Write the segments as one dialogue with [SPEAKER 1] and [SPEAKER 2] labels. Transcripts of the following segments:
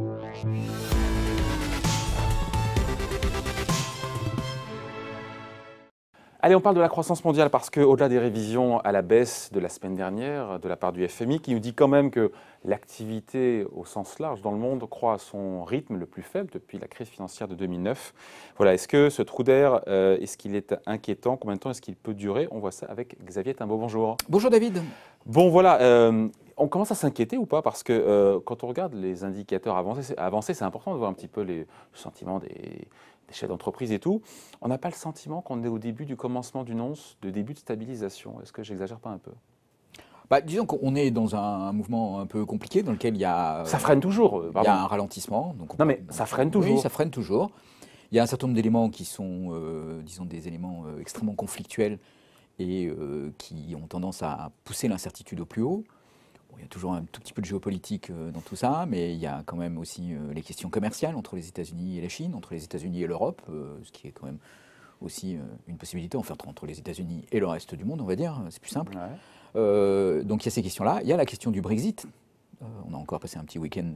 [SPEAKER 1] Thank you. Allez, on parle de la croissance mondiale parce quau delà des révisions à la baisse de la semaine dernière de la part du FMI, qui nous dit quand même que l'activité au sens large dans le monde croît à son rythme le plus faible depuis la crise financière de 2009. Voilà, est-ce que ce trou d'air, euh, est-ce qu'il est inquiétant Combien de temps est-ce qu'il peut durer On voit ça avec Xavier Timbo. Bonjour. Bonjour David. Bon, voilà. Euh, on commence à s'inquiéter ou pas Parce que euh, quand on regarde les indicateurs avancés, c'est important de voir un petit peu les sentiments des, des chefs d'entreprise et tout, on n'a pas le sentiment qu'on est au début du commencement d'une once, de début de stabilisation. Est-ce que j'exagère pas un peu
[SPEAKER 2] bah, disons qu'on est dans un, mouvement un peu compliqué dans lequel il y a. Ça freine toujours. Euh, il y a un ralentissement. Donc non, mais ça freine toujours. Oui, ça freine toujours. Il y a un certain nombre d'éléments qui sont, euh, disons, des éléments euh, extrêmement conflictuels et qui ont tendance à pousser l'incertitude au plus haut il y a toujours un tout petit peu de géopolitique euh, dans tout ça, mais il y a quand même aussi euh, les questions commerciales entre les États-Unis et la Chine, entre les États-Unis et l'Europe, euh, ce qui est quand même aussi une possibilité, enfin entre les États-Unis et le reste du monde, on va dire, hein, c'est plus simple. donc il y a ces questions-là. Il y a la question du Brexit. on a encore passé un petit week-end.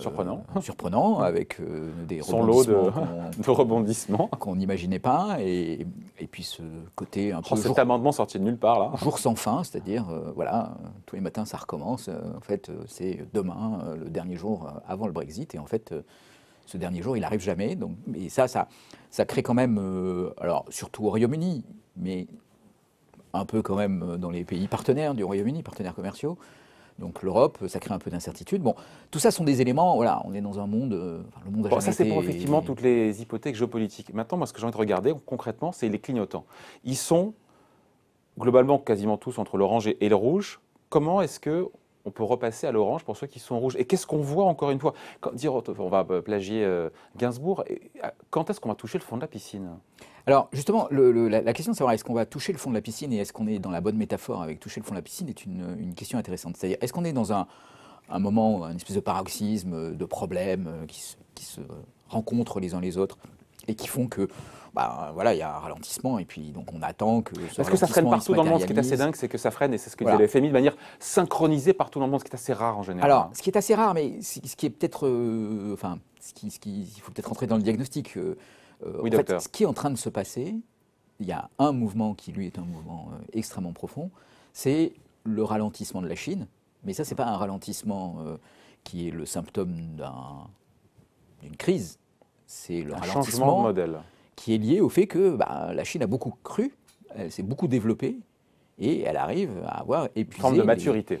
[SPEAKER 2] Euh, surprenant. surprenant, avec euh, des rebondissements lot de, rebondissements. Qu'on n'imaginait pas. Et, puis ce côté un oh, peu. Cet
[SPEAKER 1] amendement sorti de nulle part, là. Jour
[SPEAKER 2] sans fin, c'est-à-dire, euh, voilà, tous les matins ça recommence. en fait, c'est demain, le dernier jour avant le Brexit. Et en fait, ce dernier jour, il n'arrive jamais. Donc, et ça, ça, ça crée quand même, alors surtout au Royaume-Uni, mais un peu quand même dans les pays partenaires du Royaume-Uni, partenaires commerciaux, donc l'Europe, ça crée un peu d'incertitude. Bon, tout ça sont des éléments, voilà, on est dans un monde, euh, le monde bon, Ça, c'est pour effectivement
[SPEAKER 1] toutes les hypothèques géopolitiques. Maintenant, moi, ce que j'ai envie de regarder concrètement, c'est les clignotants. Ils sont globalement quasiment tous entre l'orange et le rouge. Comment est-ce que on peut repasser à l'orange pour ceux qui sont rouges. Et qu'est-ce qu'on voit encore une fois Quand, dire, On va plagier euh, Gainsbourg. Ah, quand est-ce qu'on va toucher le fond
[SPEAKER 2] de la piscine alors justement, la, question de savoir est-ce qu'on va toucher le fond de la piscine et est-ce qu'on est dans la bonne métaphore avec toucher le fond de la piscine est une, question intéressante. C'est-à-dire, est-ce qu'on est dans un, moment, un espèce de paroxysme, euh, de problèmes euh, qui se, rencontrent les uns les autres et qui font que
[SPEAKER 1] bah, voilà, il y a un ralentissement et puis donc on attend que ce Parce que ça freine partout dans le monde, ce qui est assez dingue, c'est que ça freine et c'est ce que voilà. avez fait FMI de manière synchronisée partout dans le monde, ce qui est assez rare en général. Alors,
[SPEAKER 2] ce qui est assez rare, mais ce qui est peut-être, euh, enfin, ce qui, il faut peut-être rentrer dans le diagnostic. Euh, en fait, ce qui est en train de se passer, il y a un mouvement qui, lui, est un mouvement euh, extrêmement profond, c'est le ralentissement de la Chine. Mais ça, ce n'est pas un ralentissement euh, qui est le symptôme d'une crise. C'est le ralentissement changement de modèle. qui est lié au fait que bah, la Chine a beaucoup cru, elle s'est beaucoup développée, et elle arrive à avoir épuisé... Une forme de maturité.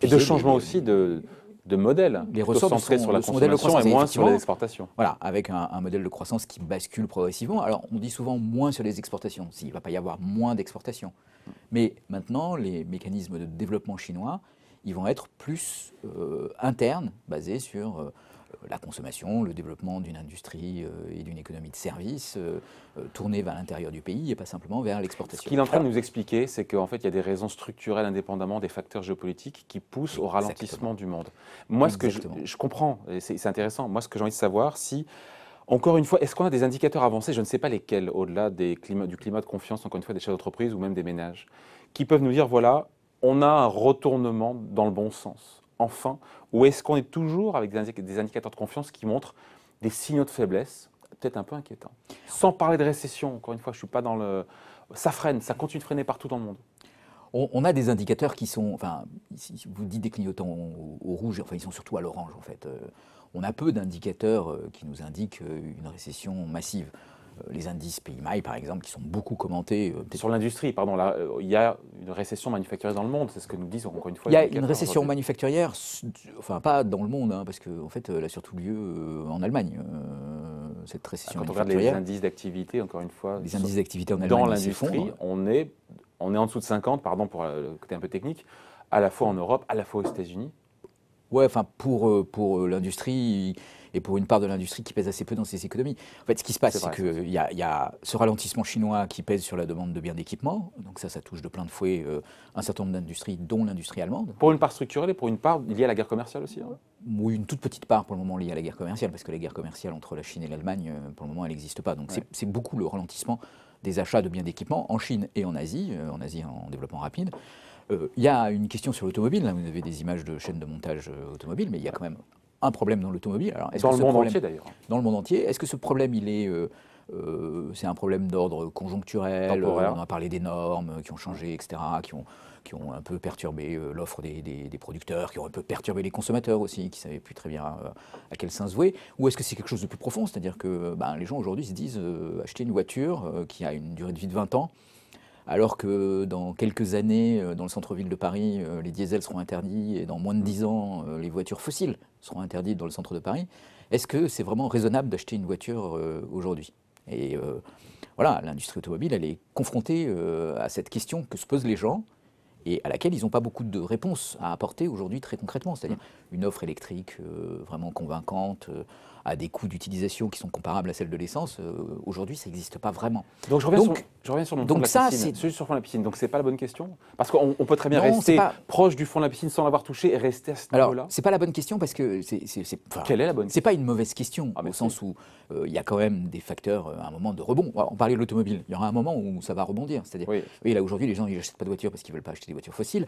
[SPEAKER 2] et de changement aussi de, de modèle les ressources sont, sur la consommation et moins sur les exportations. Voilà, avec un, modèle de croissance qui bascule progressivement. Alors, on dit souvent moins sur les exportations, s'il ne va pas y avoir moins d'exportations. Mais maintenant, les mécanismes de développement chinois, ils vont être plus euh, internes, basés sur... Euh, euh, la consommation, le développement d'une industrie euh, et d'une économie de services euh, tournée vers l'intérieur du pays et pas simplement vers l'exportation. Ce qu'il est en train de nous
[SPEAKER 1] expliquer, c'est qu'en fait, il y a des raisons structurelles indépendamment des facteurs géopolitiques qui poussent au ralentissement du monde. Moi, ce que je, comprends, et c'est intéressant, moi, ce que j'ai envie de savoir, si. Encore une fois, est-ce qu'on a des indicateurs avancés, je ne sais pas lesquels, au-delà du climat de confiance, encore une fois, des chefs d'entreprise ou même des ménages, qui peuvent nous dire, voilà, on a un retournement dans le bon sens enfin Ou est-ce qu'on est toujours avec des indicateurs de confiance qui montrent des signaux de faiblesse, peut-être un peu inquiétant. Sans parler de récession, encore une fois, je ne suis pas dans le... Ça freine, ça continue de freiner partout dans le monde
[SPEAKER 2] on, a des indicateurs qui sont, enfin, vous dites des clignotants au, rouge, enfin, ils sont surtout à l'orange en fait. Euh, on a peu d'indicateurs euh, qui nous indiquent euh, une récession massive.
[SPEAKER 1] Euh, les indices PMI, par exemple, qui sont beaucoup commentés. Euh, sur l'industrie, pardon, euh, il y a une récession manufacturière dans le monde, c'est ce que nous disent, encore une fois. Il y a une récession
[SPEAKER 2] manufacturière, enfin pas dans le monde, hein, parce qu'en en fait, elle a surtout lieu en Allemagne. cette récession Quand on regarde les indices
[SPEAKER 1] d'activité, encore une fois, les indices d'activité en Allemagne, dans l'industrie, on est, on est en dessous de 50, pardon pour le côté un peu technique, à la fois en Europe, à la fois aux États-Unis. Ouais, enfin pour,
[SPEAKER 2] pour l'industrie et pour une part de l'industrie qui pèse assez peu dans ces économies. En fait, ce qui se passe, c'est qu'il y, y, a ce ralentissement chinois qui pèse sur la demande de biens d'équipement. Donc ça, ça touche de plein de fouet euh, un
[SPEAKER 1] certain nombre d'industries, dont
[SPEAKER 2] l'industrie allemande.
[SPEAKER 1] Pour une part structurelle et pour une part liée à la guerre commerciale aussi hein.
[SPEAKER 2] Oui, une toute petite part pour le moment liée à la guerre commerciale, parce que la guerre commerciale entre la Chine et l'Allemagne, euh, pour le moment, elle n'existe pas. Donc c'est beaucoup le ralentissement des achats de biens d'équipement en Chine et en Asie, euh, en Asie en développement rapide. Il y a une question sur l'automobile, vous avez des images de chaînes de montage automobile, mais il y a quand même un problème dans l'automobile. dans le monde entier d'ailleurs. Dans le monde entier. Est-ce que ce problème, il est... Euh, euh, c'est un problème d'ordre conjoncturel. Euh, on a parlé des normes qui ont changé, etc., qui ont, qui ont un peu perturbé l'offre des, des, producteurs, qui ont un peu perturbé les consommateurs aussi, qui ne savaient plus très bien à quel sens vouer. Ou est-ce que c'est quelque chose de plus profond C'est-à-dire que ben, les gens aujourd'hui se disent acheter une voiture qui a une durée de vie de 20 ans, alors que dans quelques années, euh, dans le centre-ville de Paris, euh, les diesels seront interdits et dans moins de 10 mm. ans, euh, les voitures fossiles seront interdites dans le centre de Paris, est-ce que c'est vraiment raisonnable d'acheter une voiture aujourd'hui Et voilà, l'industrie automobile, elle est confrontée à cette question que se posent les gens et à laquelle ils n'ont pas beaucoup de réponses à apporter aujourd'hui très concrètement, c'est-à-dire mm. une offre électrique vraiment convaincante à des coûts d'utilisation qui sont comparables à celles de l'essence, euh, aujourd'hui, ça n'existe pas vraiment.
[SPEAKER 1] Donc je reviens, sur, je reviens le donc fond de la ça, piscine. Sur fond de la piscine. Donc c'est pas la bonne question Parce qu'on peut très bien rester proche du fond de la piscine sans l'avoir touché et rester à ce niveau-là Alors,
[SPEAKER 2] c'est pas la bonne question parce que c'est. Quelle est la bonne C'est pas une mauvaise question, ah, au sens où euh, il y a quand même des facteurs, euh, à un moment de rebond. On parlait de l'automobile. Il y aura un moment où ça va rebondir. C'est-à-dire, oui. là aujourd'hui, les gens n'achètent pas de voiture parce qu'ils veulent pas acheter des voitures fossiles.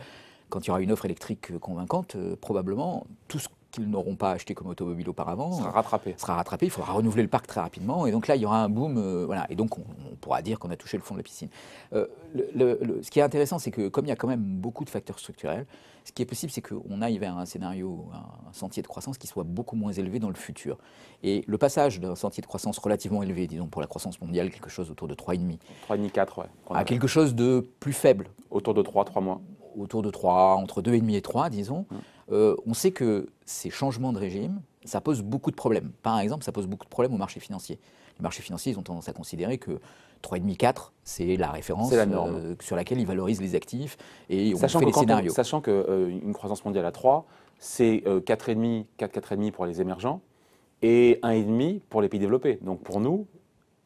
[SPEAKER 2] Quand il y aura une offre électrique convaincante, probablement, tout ce qu'ils n'auront pas acheté comme automobile auparavant sera rattrapé. Sera rattrapé, il faudra renouveler le parc très rapidement. Et donc là, il y aura un boom. Euh, voilà. Et donc, on, pourra dire qu'on a touché le fond de la piscine. Euh, le, ce qui est intéressant, c'est que comme il y a quand même beaucoup de facteurs structurels, ce qui est possible, c'est qu'on aille vers un scénario, un, sentier de croissance qui soit beaucoup moins élevé dans le futur. Et le passage d'un sentier de croissance relativement élevé, disons pour la croissance mondiale, quelque chose autour de 3,5. 3,5-4, ouais. À quelque chose de plus faible. Autour de 3, 3 mois autour de 3, entre 2,5 et 3, disons, hum. euh, on sait que ces changements de régime, ça pose beaucoup de problèmes. Par exemple, ça pose beaucoup de problèmes aux marchés financiers. Les marchés financiers, ils ont tendance à considérer que 3,5-4, c'est la référence la norme. Euh, sur laquelle ils valorisent les actifs
[SPEAKER 1] et on sachant fait les scénarios. sachant qu'une euh, croissance mondiale à 3, c'est 4,5, demi pour les émergents et 1,5 pour les pays développés. Donc pour nous...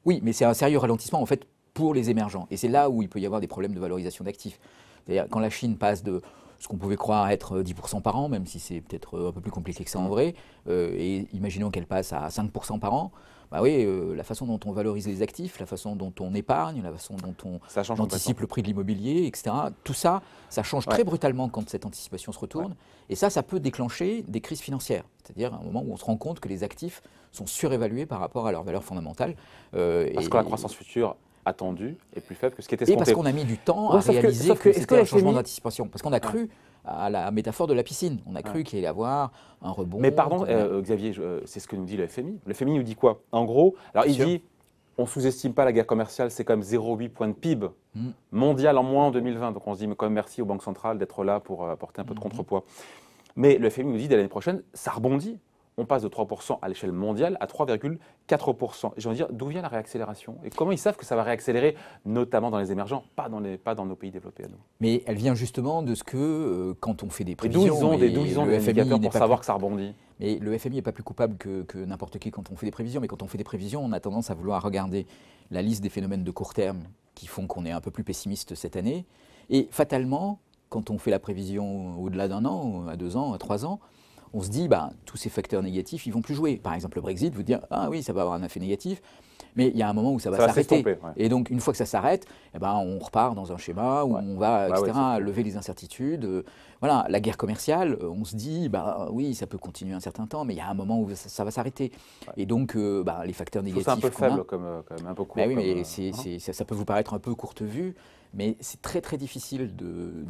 [SPEAKER 1] Oui, mais
[SPEAKER 2] c'est un sérieux ralentissement en fait pour les émergents. Et c'est là où il peut y avoir des problèmes de valorisation d'actifs. C'est-à-dire quand la Chine passe de ce qu'on pouvait croire être 10% par an, même si c'est peut-être euh, un peu plus compliqué que ça en mm. vrai, euh, et imaginons qu'elle passe à 5% par an, bah oui, euh, la façon dont on valorise les actifs, la façon dont on épargne, la façon dont on anticipe le prix de l'immobilier, etc. Tout ça, ça change très brutalement quand cette anticipation se retourne. Et ça, ça peut déclencher des crises financières. C'est-à-dire un moment où on se rend compte que les actifs sont surévalués par rapport à leur valeur fondamentale. Euh, Parce que la croissance future attendu est
[SPEAKER 1] plus faible que ce qui était escompté. Et parce qu'on a mis du temps à réaliser ce que, que changement
[SPEAKER 2] d'anticipation. Parce qu'on a cru à la métaphore de la piscine. On a cru qu'il allait y avoir un rebond. Mais pardon, euh,
[SPEAKER 1] Xavier, euh, c'est ce que nous dit le FMI. Le FMI nous dit quoi En gros, alors il dit on sous-estime pas la guerre commerciale, c'est comme 0,8 points de PIB hmm. mondial en moins en 2020. Donc on se dit mais quand même merci aux banques centrales d'être là pour euh, apporter un peu de hmm. contrepoids. Mais le FMI nous dit dès l'année prochaine, ça rebondit on passe de 3% à l'échelle mondiale à 3,4%. J'ai envie de dire, d'où vient la réaccélération Et comment ils savent que ça va réaccélérer, notamment dans les émergents, pas dans, nos pays développés
[SPEAKER 2] Mais elle vient justement de ce que, euh, quand on fait des prévisions, et ont, des, ils ont des pour savoir que ça rebondit. Mais le FMI n'est pas plus coupable que n'importe qui quand on fait des prévisions, mais quand on fait des prévisions, on a tendance à vouloir regarder la liste des phénomènes de court terme qui font qu'on est un peu plus pessimiste cette année. Et fatalement, quand on fait la prévision au-delà d'un an, à deux ans, à trois ans, on se dit, bah, tous ces facteurs négatifs, ils vont plus jouer. Par exemple, le Brexit, vous dire, ah oui, ça va avoir un effet négatif, mais il y a un moment où ça va, s'arrêter. Et donc, une fois que ça s'arrête, eh ben, on repart dans un schéma où on va, bah etc., lever les incertitudes. voilà, la guerre commerciale, on se dit, bah oui, ça peut continuer un certain temps, mais il y a un moment où ça, va s'arrêter. Et donc, euh, bah, les facteurs négatifs. C'est euh, un peu faible,
[SPEAKER 1] comme, quand un peu
[SPEAKER 2] oui, mais euh, hein. ça peut vous paraître un peu courte vue. Mais c'est très très difficile de,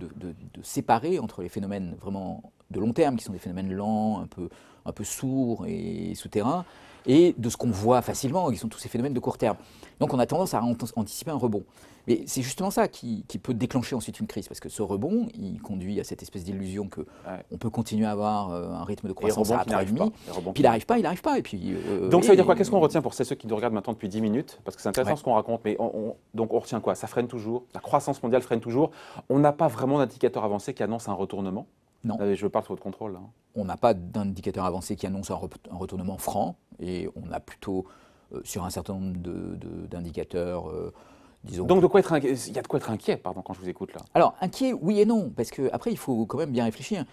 [SPEAKER 2] séparer entre les phénomènes vraiment de long terme, qui sont des phénomènes lents, un peu, un peu sourds et souterrains, et de ce qu'on voit facilement, qui sont tous ces phénomènes de court terme. Donc on a tendance à anticiper un rebond. Mais c'est justement ça qui, peut déclencher ensuite une crise, parce que ce rebond, il conduit à cette espèce d'illusion que on peut continuer à avoir euh, un rythme de croissance à puis il n'arrive pas, il n'arrive pas, et puis. Euh, donc ça veut dire quoi Qu'est-ce euh, qu'on retient
[SPEAKER 1] pour ceux qui nous regardent maintenant depuis 10 minutes Parce que c'est intéressant ce qu'on raconte, mais donc on retient quoi Ça freine toujours, la croissance mondiale freine toujours. On n'a pas vraiment d'indicateur avancé qui annonce un retournement. Non. je sous votre contrôle. Hein. On n'a pas d'indicateur avancé
[SPEAKER 2] qui annonce un, retournement franc et on a plutôt euh, sur un certain nombre d'indicateurs. Euh, disons Donc, de quoi être il y a de quoi être inquiet, pardon, quand je vous écoute là. Alors, inquiet, oui et non, parce que après, il faut quand même bien réfléchir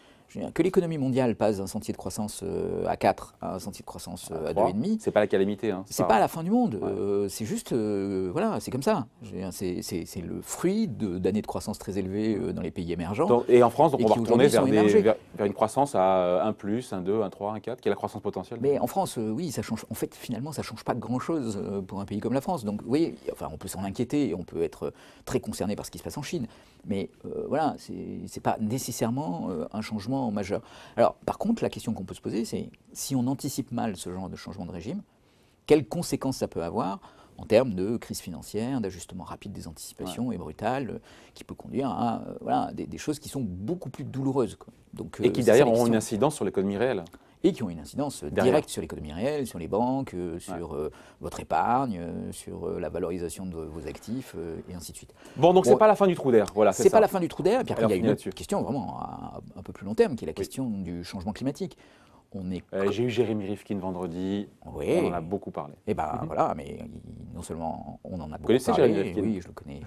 [SPEAKER 2] que l'économie mondiale passe d'un sentier de croissance euh, à 4 à un sentier de croissance à, euh, et demi.
[SPEAKER 1] C'est pas la calamité. Hein, c'est pas, hein. la
[SPEAKER 2] fin du monde. Euh, c'est juste, voilà, c'est comme ça. C'est le fruit d'années de, croissance très élevées dans les pays
[SPEAKER 1] émergents. et en France, donc on va retourner vers des, une croissance à 1 euh, plus, 1 2, 1 3, 1 4, qui est la croissance potentielle. Mais en
[SPEAKER 2] France, euh, oui, ça change. En fait, finalement, ça ne change pas grand-chose euh, pour un pays comme la France. Donc, oui, enfin, on peut s'en inquiéter, on peut être très concerné par ce qui se passe en Chine. Mais voilà, voilà, n'est pas nécessairement un changement majeur. Alors, par contre, la question qu'on peut se poser, c'est si on anticipe mal ce genre de changement de régime, quelles conséquences ça peut avoir en termes de crise financière, d'ajustement rapide des anticipations et brutal, euh, qui peut conduire à euh, des, choses qui sont beaucoup plus douloureuses. Donc, et euh, qui derrière ont une
[SPEAKER 1] incidence sur l'économie réelle et qui ont une
[SPEAKER 2] incidence directe sur l'économie réelle, sur les banques, sur votre épargne, sur la valorisation de vos actifs, et ainsi de suite.
[SPEAKER 1] Bon, donc c'est pas la fin du trou d'air, voilà. C'est pas la fin du trou d'air. Et puis après, il y a une
[SPEAKER 2] question vraiment un peu plus long terme, qui est la question du changement climatique est. Euh,
[SPEAKER 1] j'ai eu Jérémy Rifkin vendredi. Oui. On en a beaucoup parlé. Eh ben mhm. voilà,
[SPEAKER 2] mais non seulement on en a beaucoup parlé. Jérémy Rifkin Oui, je le connais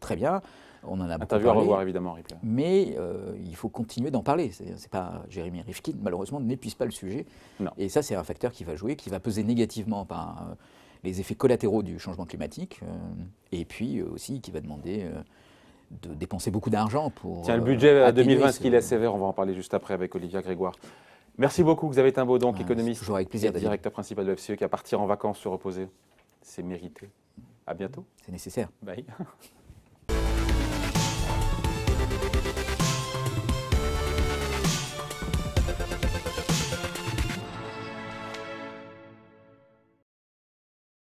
[SPEAKER 1] très bien. On en a beaucoup parlé. à revoir évidemment,
[SPEAKER 2] Mais euh, il faut continuer d'en parler. C'est pas Jérémy Rifkin, malheureusement, n'épuise pas le sujet. Non. Et ça, c'est un facteur qui va jouer, qui va peser négativement par euh, les effets collatéraux du changement climatique, et puis aussi qui va demander de dépenser beaucoup d'argent pour. Tiens, le budget à 2020, ce qu'il est
[SPEAKER 1] sévère, on va en parler juste après avec Olivia Grégoire. Merci beaucoup, Xavier Timbaud, donc ah, économiste, toujours avec et directeur principal de l'FCE, qui va partir en vacances se reposer. C'est mérité. À bientôt. C'est nécessaire. Bye.